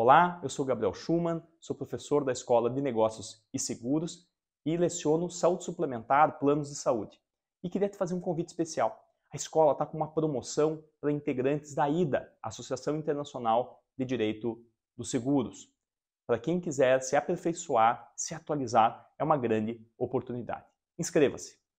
Olá, eu sou Gabriel Schumann, sou professor da Escola de Negócios e Seguros e leciono saúde suplementar, planos de saúde. E queria te fazer um convite especial. A escola está com uma promoção para integrantes da IDA, Associação Internacional de Direito dos Seguros. Para quem quiser se aperfeiçoar, se atualizar, é uma grande oportunidade. Inscreva-se!